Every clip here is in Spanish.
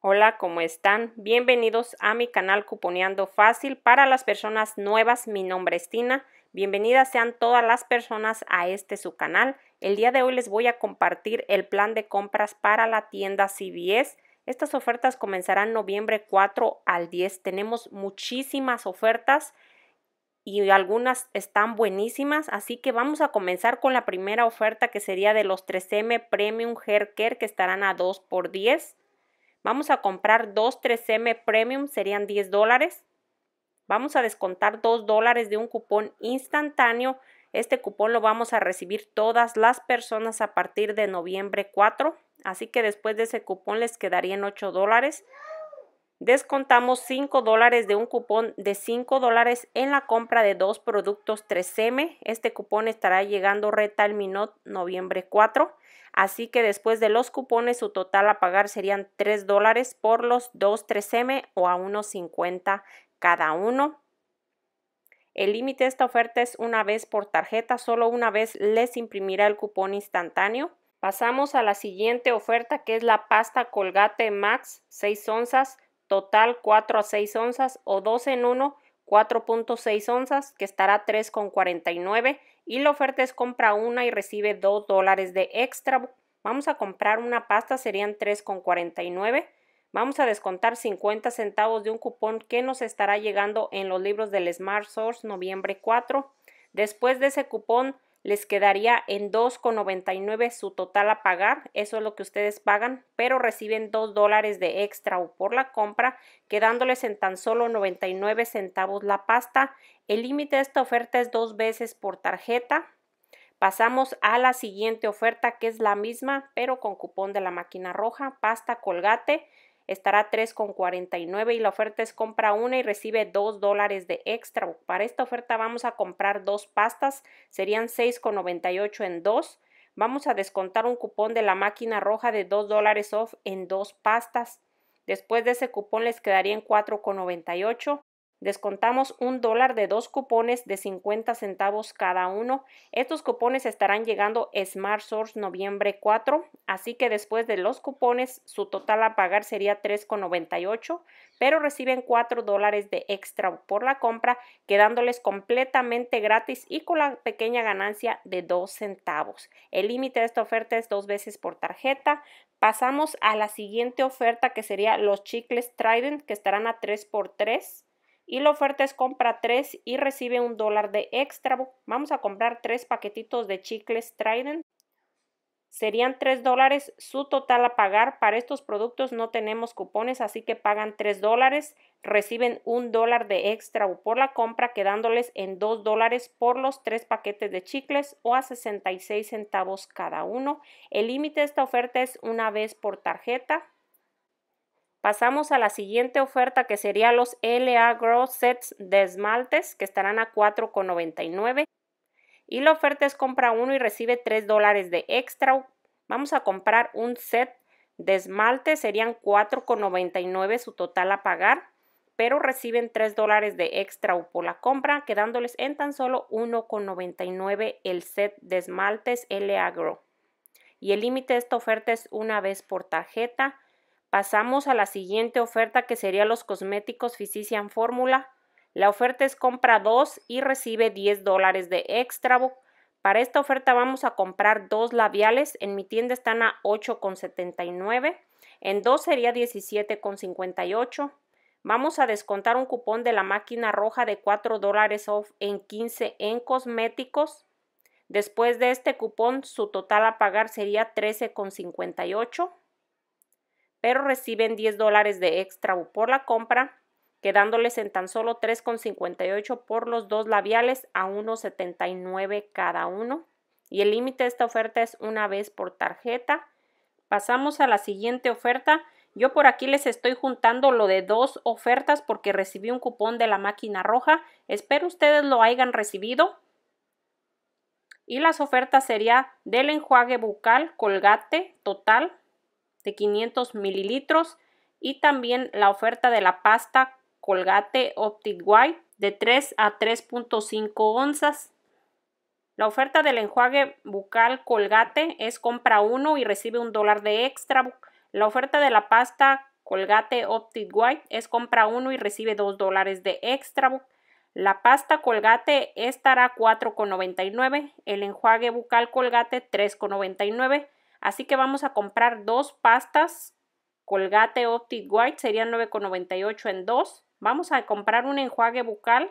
Hola, ¿cómo están? Bienvenidos a mi canal Cuponeando Fácil. Para las personas nuevas, mi nombre es Tina. Bienvenidas sean todas las personas a este su canal. El día de hoy les voy a compartir el plan de compras para la tienda CBS. Estas ofertas comenzarán noviembre 4 al 10. Tenemos muchísimas ofertas y algunas están buenísimas, así que vamos a comenzar con la primera oferta que sería de los 3M Premium Hair Care que estarán a 2 por 10. Vamos a comprar dos 3M Premium, serían 10 dólares. Vamos a descontar 2 dólares de un cupón instantáneo. Este cupón lo vamos a recibir todas las personas a partir de noviembre 4. Así que después de ese cupón les quedarían 8 dólares. Descontamos 5 dólares de un cupón de 5 dólares en la compra de dos productos 3M. Este cupón estará llegando Retail Minot noviembre 4 así que después de los cupones su total a pagar serían 3 dólares por los 2 3M o a 1.50 cada uno. El límite de esta oferta es una vez por tarjeta, solo una vez les imprimirá el cupón instantáneo. Pasamos a la siguiente oferta que es la pasta Colgate Max 6 onzas, total 4 a 6 onzas o 2 en 1, 4.6 onzas que estará 3,49 y la oferta es compra una y recibe 2 dólares de extra. Vamos a comprar una pasta, serían 3,49. Vamos a descontar 50 centavos de un cupón que nos estará llegando en los libros del Smart Source noviembre 4. Después de ese cupón les quedaría en 2,99 su total a pagar, eso es lo que ustedes pagan, pero reciben 2 dólares de extra o por la compra, quedándoles en tan solo 99 centavos la pasta. El límite de esta oferta es dos veces por tarjeta. Pasamos a la siguiente oferta que es la misma, pero con cupón de la máquina roja, pasta colgate estará 3,49 y la oferta es compra una y recibe 2 dólares de extra. Para esta oferta vamos a comprar dos pastas, serían 6,98 en dos. Vamos a descontar un cupón de la máquina roja de 2 dólares off en dos pastas. Después de ese cupón les quedaría en 4,98. Descontamos un dólar de dos cupones de 50 centavos cada uno. Estos cupones estarán llegando Smart Source noviembre 4, así que después de los cupones su total a pagar sería 3,98, pero reciben 4 dólares de extra por la compra, quedándoles completamente gratis y con la pequeña ganancia de 2 centavos. El límite de esta oferta es dos veces por tarjeta. Pasamos a la siguiente oferta que sería los chicles Trident que estarán a 3 por 3 y la oferta es compra 3 y recibe un dólar de extra. Vamos a comprar 3 paquetitos de chicles Trident. Serían 3 dólares su total a pagar. Para estos productos no tenemos cupones, así que pagan 3 dólares. Reciben un dólar de extra por la compra, quedándoles en 2 dólares por los 3 paquetes de chicles o a 66 centavos cada uno. El límite de esta oferta es una vez por tarjeta. Pasamos a la siguiente oferta que sería los LA Grow Sets de esmaltes que estarán a $4,99 y la oferta es compra uno y recibe 3 dólares de extra. Vamos a comprar un set de esmalte, serían 4,99 su total a pagar, pero reciben 3 dólares de extra por la compra, quedándoles en tan solo 1,99 el set de esmaltes LA Grow. Y el límite de esta oferta es una vez por tarjeta. Pasamos a la siguiente oferta que sería los cosméticos Physician Formula. La oferta es compra 2 y recibe 10 dólares de extra. Para esta oferta vamos a comprar dos labiales. En mi tienda están a 8,79. En dos sería 17,58. Vamos a descontar un cupón de la máquina roja de 4 dólares off en 15 en cosméticos. Después de este cupón, su total a pagar sería 13,58 pero reciben 10 dólares de extra por la compra, quedándoles en tan solo 3,58 por los dos labiales a 1,79 cada uno. Y el límite de esta oferta es una vez por tarjeta. Pasamos a la siguiente oferta. Yo por aquí les estoy juntando lo de dos ofertas porque recibí un cupón de la máquina roja. Espero ustedes lo hayan recibido. Y las ofertas serían del enjuague bucal Colgate Total 500 mililitros y también la oferta de la pasta Colgate Optic White de 3 a 3.5 onzas. La oferta del enjuague bucal Colgate es compra 1 y recibe un dólar de extra. La oferta de la pasta Colgate Optic White es compra 1 y recibe 2 dólares de extra. La pasta Colgate estará 4,99. El enjuague bucal Colgate 3,99. Así que vamos a comprar dos pastas. Colgate Optic White serían 9,98 en dos. Vamos a comprar un enjuague bucal.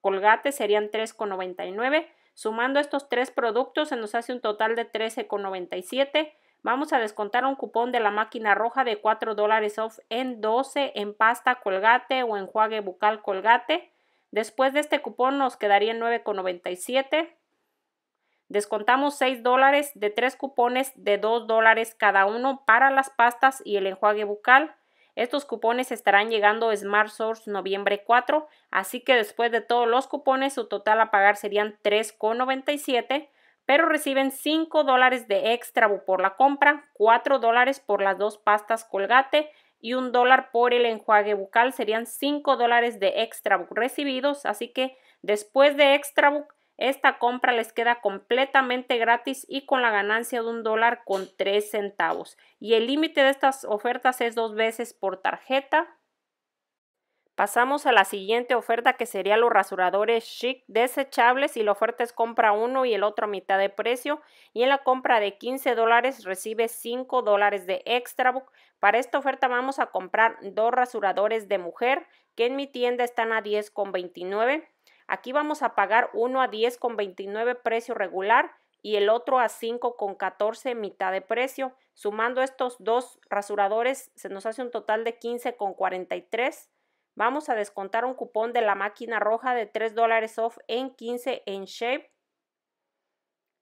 Colgate serían 3,99. Sumando estos tres productos se nos hace un total de 13,97. Vamos a descontar un cupón de la máquina roja de 4 dólares off en 12 en pasta colgate o enjuague bucal colgate. Después de este cupón nos quedaría 9,97. Descontamos 6 dólares de 3 cupones de 2 dólares cada uno para las pastas y el enjuague bucal. Estos cupones estarán llegando Smart Source noviembre 4, así que después de todos los cupones su total a pagar serían 3,97, pero reciben 5 dólares de extra por la compra, 4 dólares por las dos pastas colgate y un dólar por el enjuague bucal serían 5 dólares de extra recibidos, así que después de extra esta compra les queda completamente gratis y con la ganancia de un dólar con tres centavos. Y el límite de estas ofertas es dos veces por tarjeta. Pasamos a la siguiente oferta que sería los rasuradores chic desechables y la oferta es compra uno y el otro a mitad de precio y en la compra de 15 dólares recibe 5 dólares de extra Para esta oferta vamos a comprar dos rasuradores de mujer que en mi tienda están a 10,29 Aquí vamos a pagar uno a 10 con 29 precio regular y el otro a 5 con 14 mitad de precio. Sumando estos dos rasuradores se nos hace un total de 15 con 43. Vamos a descontar un cupón de la máquina roja de 3 dólares off en 15 en Shape.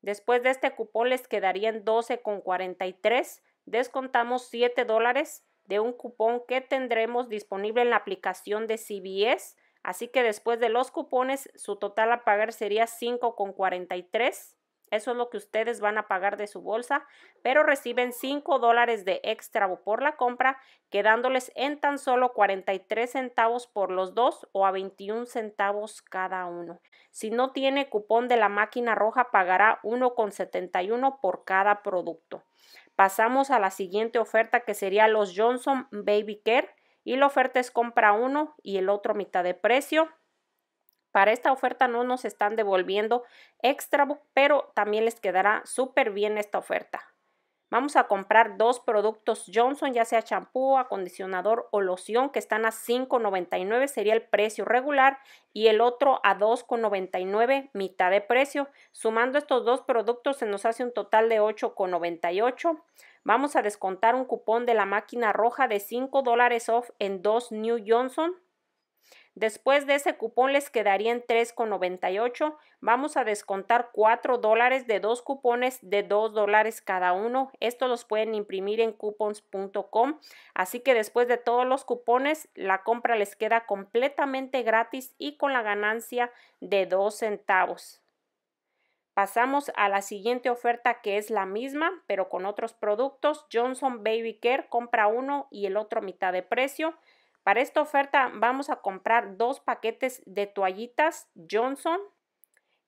Después de este cupón les quedarían 12 con 43. Descontamos 7 dólares de un cupón que tendremos disponible en la aplicación de CBS Así que después de los cupones, su total a pagar sería 5,43. Eso es lo que ustedes van a pagar de su bolsa, pero reciben 5 dólares de extra por la compra, quedándoles en tan solo 43 centavos por los dos o a 21 centavos cada uno. Si no tiene cupón de la máquina roja, pagará 1,71 por cada producto. Pasamos a la siguiente oferta que sería los Johnson Baby Care y la oferta es compra uno y el otro mitad de precio. Para esta oferta no nos están devolviendo extra, pero también les quedará súper bien esta oferta. Vamos a comprar dos productos Johnson, ya sea champú, acondicionador o loción, que están a $5.99 sería el precio regular y el otro a $2.99 mitad de precio. Sumando estos dos productos se nos hace un total de $8.98. Vamos a descontar un cupón de la máquina roja de 5 dólares off en 2 New Johnson. Después de ese cupón les quedaría en 3,98. Vamos a descontar 4 dólares de dos cupones de 2 dólares cada uno. Esto los pueden imprimir en coupons.com. Así que después de todos los cupones, la compra les queda completamente gratis y con la ganancia de 2 centavos. Pasamos a la siguiente oferta que es la misma, pero con otros productos. Johnson Baby Care compra uno y el otro mitad de precio. Para esta oferta vamos a comprar dos paquetes de toallitas Johnson,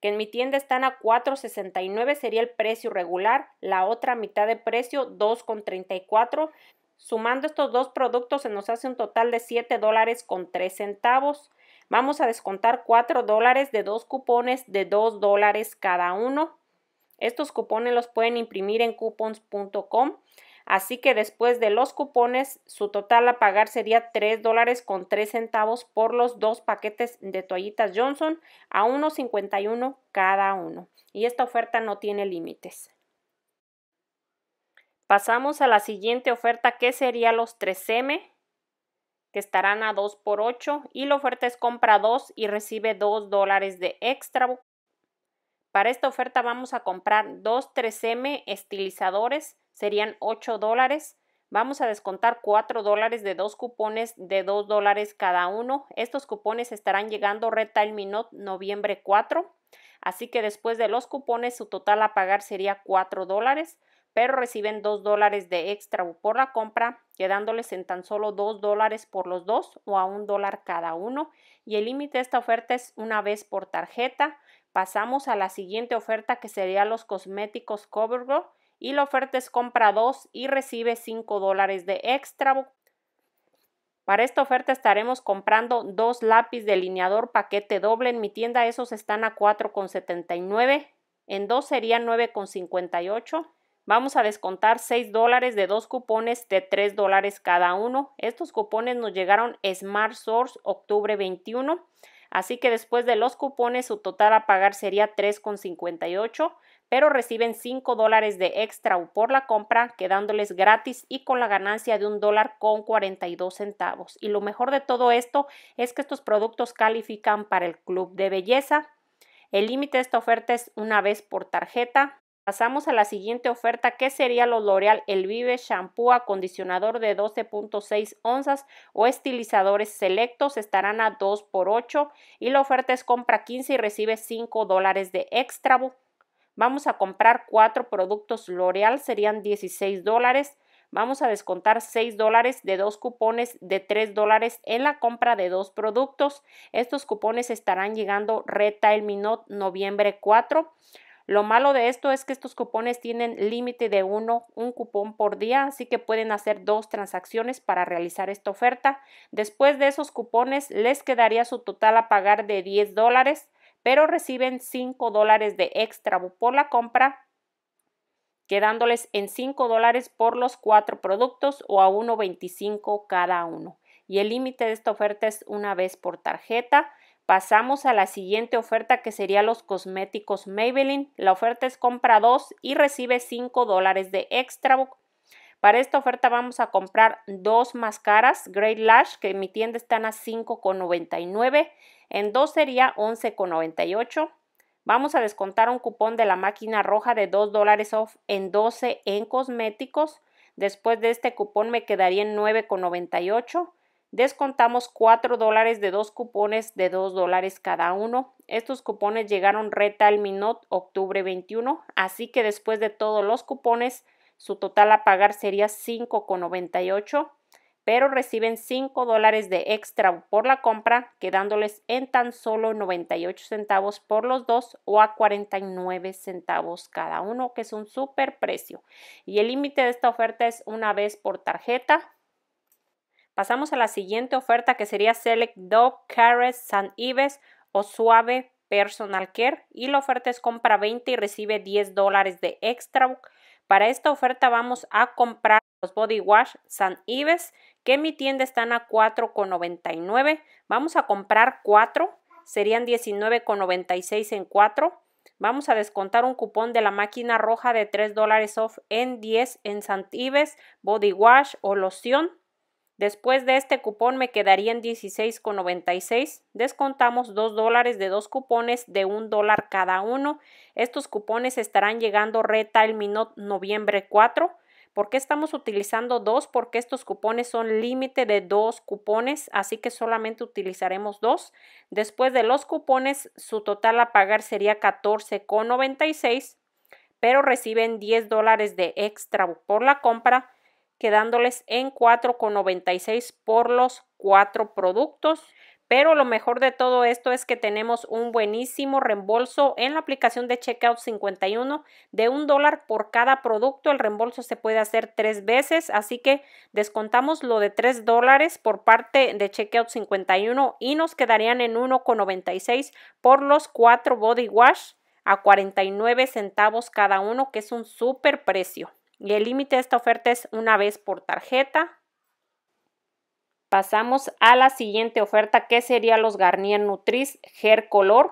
que en mi tienda están a 4.69 sería el precio regular, la otra mitad de precio 2.34. Sumando estos dos productos se nos hace un total de 7 dólares con centavos. Vamos a descontar 4 dólares de dos cupones de 2 dólares cada uno. Estos cupones los pueden imprimir en coupons.com. Así que después de los cupones, su total a pagar sería 3 dólares con 3 centavos por los dos paquetes de toallitas Johnson a 1.51 cada uno. Y esta oferta no tiene límites. Pasamos a la siguiente oferta que sería los 3M que estarán a 2 por 8 y la oferta es compra 2 y recibe 2 dólares de extra. Para esta oferta vamos a comprar 2 3M estilizadores, serían 8 dólares. Vamos a descontar 4 dólares de dos cupones de 2 dólares cada uno. Estos cupones estarán llegando Retail Minot noviembre 4. Así que después de los cupones su total a pagar sería 4 dólares pero reciben 2 dólares de extra por la compra, quedándoles en tan solo 2 dólares por los dos o a un dólar cada uno. Y el límite de esta oferta es una vez por tarjeta. Pasamos a la siguiente oferta que sería los cosméticos CoverGirl y la oferta es compra 2 y recibe 5 dólares de extra. Para esta oferta estaremos comprando dos lápiz delineador paquete doble. En mi tienda esos están a 4,79. En dos serían 9,58 Vamos a descontar 6 dólares de dos cupones de 3 dólares cada uno. Estos cupones nos llegaron Smart Source octubre 21. Así que después de los cupones su total a pagar sería 3,58, pero reciben 5 dólares de extra por la compra, quedándoles gratis y con la ganancia de un dólar con 42 centavos. Y lo mejor de todo esto es que estos productos califican para el club de belleza. El límite de esta oferta es una vez por tarjeta, Pasamos a la siguiente oferta, que sería lo L'Oreal El Vive Shampoo Acondicionador de 12.6 onzas o estilizadores selectos, estarán a 2 por 8 y la oferta es compra 15 y recibe 5 dólares de extra. Vamos a comprar 4 productos L'Oreal, serían 16 dólares. Vamos a descontar 6 dólares de dos cupones de 3 dólares en la compra de dos productos. Estos cupones estarán llegando Retail Minot noviembre 4. Lo malo de esto es que estos cupones tienen límite de uno, un cupón por día, así que pueden hacer dos transacciones para realizar esta oferta. Después de esos cupones les quedaría su total a pagar de 10 dólares, pero reciben 5 dólares de extra por la compra quedándoles en 5 dólares por los cuatro productos o a 1.25 cada uno. Y el límite de esta oferta es una vez por tarjeta. Pasamos a la siguiente oferta que sería los cosméticos Maybelline. La oferta es compra 2 y recibe 5 dólares de extra Para esta oferta vamos a comprar dos máscaras Great Lash que en mi tienda están a 5,99. En dos sería 11,98. Vamos a descontar un cupón de la máquina roja de 2 dólares off en 12 en cosméticos. Después de este cupón me quedaría en 9,98. Descontamos 4 dólares de dos cupones de 2 dólares cada uno. Estos cupones llegaron al Minot octubre 21, así que después de todos los cupones, su total a pagar sería 5,98, pero reciben 5 dólares de extra por la compra, quedándoles en tan solo 98 centavos por los dos o a 49 centavos cada uno, que es un super precio. Y el límite de esta oferta es una vez por tarjeta Pasamos a la siguiente oferta que sería Select Dog, Care San Ives o Suave Personal Care y la oferta es compra 20 y recibe 10 dólares de extra. Para esta oferta vamos a comprar los Body Wash San Ives que en mi tienda están a 4,99. Vamos a comprar 4, serían 19,96 en 4. Vamos a descontar un cupón de la máquina roja de 3 dólares off en 10 en San Ives, Body Wash o loción. Después de este cupón me quedarían 16,96. Descontamos 2 dólares de dos cupones de 1 dólar cada uno. Estos cupones estarán llegando reta el minuto noviembre 4. ¿Por qué estamos utilizando dos? Porque estos cupones son límite de dos cupones, así que solamente utilizaremos dos. Después de los cupones, su total a pagar sería 14,96, pero reciben 10 dólares de extra por la compra quedándoles en 4,96 por los cuatro productos. Pero lo mejor de todo esto es que tenemos un buenísimo reembolso en la aplicación de Checkout 51 de un dólar por cada producto. El reembolso se puede hacer tres veces, así que descontamos lo de tres dólares por parte de Checkout 51 y nos quedarían en 1,96 por los cuatro body wash a 49 centavos cada uno, que es un super precio. Y el límite de esta oferta es una vez por tarjeta. Pasamos a la siguiente oferta que sería los Garnier Nutris Hair Color.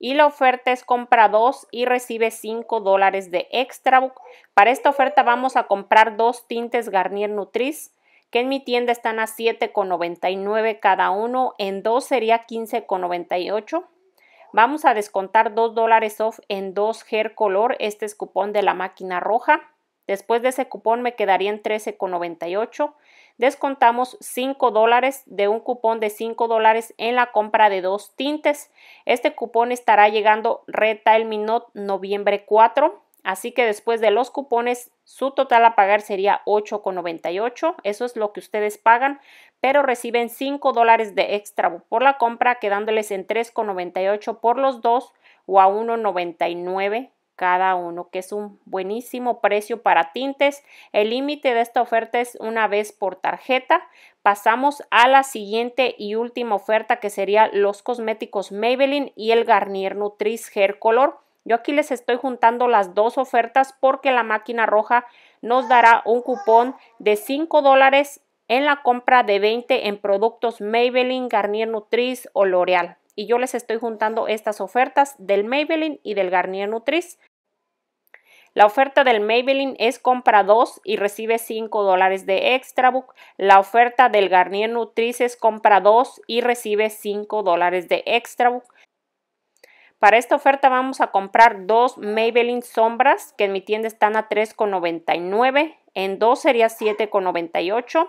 Y la oferta es compra 2 y recibe 5 dólares de extra. Para esta oferta vamos a comprar dos tintes Garnier Nutris que en mi tienda están a 7,99 cada uno, en dos sería 15,98. Vamos a descontar 2 dólares off en dos hair color, este es cupón de la máquina roja. Después de ese cupón me quedaría en 13,98. Descontamos 5 dólares de un cupón de 5 dólares en la compra de dos tintes. Este cupón estará llegando Retail Minute noviembre 4. Así que después de los cupones, su total a pagar sería 8,98. Eso es lo que ustedes pagan, pero reciben 5 dólares de extra por la compra, quedándoles en 3,98 por los dos o a 1,99 cada uno, que es un buenísimo precio para tintes. El límite de esta oferta es una vez por tarjeta. Pasamos a la siguiente y última oferta que sería los cosméticos Maybelline y el Garnier Nutris Hair Color. Yo aquí les estoy juntando las dos ofertas porque la máquina roja nos dará un cupón de 5 dólares en la compra de 20 en productos Maybelline, Garnier Nutris o L'Oreal y yo les estoy juntando estas ofertas del Maybelline y del Garnier Nutris. La oferta del Maybelline es compra 2 y recibe 5 dólares de extra book. La oferta del Garnier Nutrice es compra 2 y recibe 5 dólares de extra book. Para esta oferta vamos a comprar dos Maybelline sombras que en mi tienda están a 3,99. En dos sería 7,98.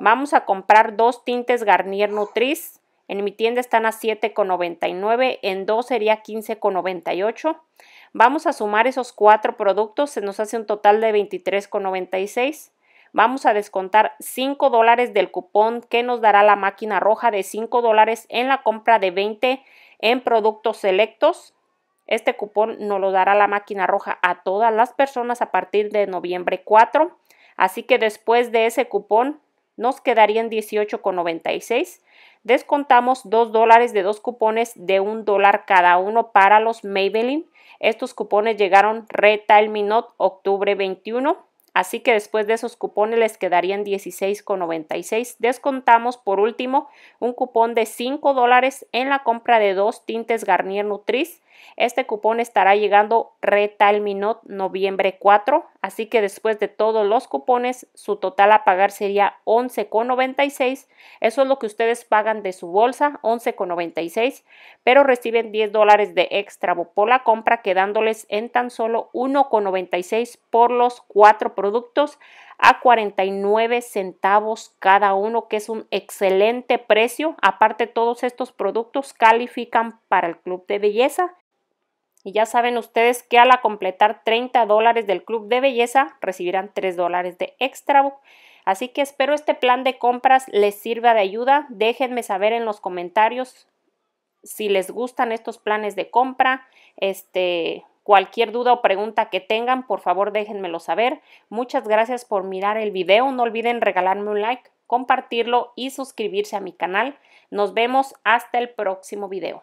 Vamos a comprar dos tintes Garnier Nutrice. En mi tienda están a 7,99. En dos sería 15,98. Vamos a sumar esos cuatro productos, se nos hace un total de 23,96. Vamos a descontar 5 dólares del cupón que nos dará la máquina roja de 5 dólares en la compra de 20 en productos selectos. Este cupón nos lo dará la máquina roja a todas las personas a partir de noviembre 4. Así que después de ese cupón nos quedarían 18,96. Descontamos 2 dólares de dos cupones de $1 dólar cada uno para los Maybelline estos cupones llegaron Retail Minot octubre 21. Así que después de esos cupones les quedarían 16,96. Descontamos por último un cupón de 5 dólares en la compra de dos tintes Garnier Nutriz este cupón estará llegando retalminot noviembre 4, así que después de todos los cupones, su total a pagar sería 11,96. Eso es lo que ustedes pagan de su bolsa, 11,96, pero reciben 10 dólares de extra por la compra, quedándoles en tan solo 1,96 por los cuatro productos a 49 centavos cada uno, que es un excelente precio. Aparte, todos estos productos califican para el club de belleza y ya saben ustedes que al completar 30 dólares del club de belleza recibirán 3 dólares de extra Así que espero este plan de compras les sirva de ayuda. Déjenme saber en los comentarios si les gustan estos planes de compra. Este, cualquier duda o pregunta que tengan, por favor déjenmelo saber. Muchas gracias por mirar el video. No olviden regalarme un like, compartirlo y suscribirse a mi canal. Nos vemos hasta el próximo video.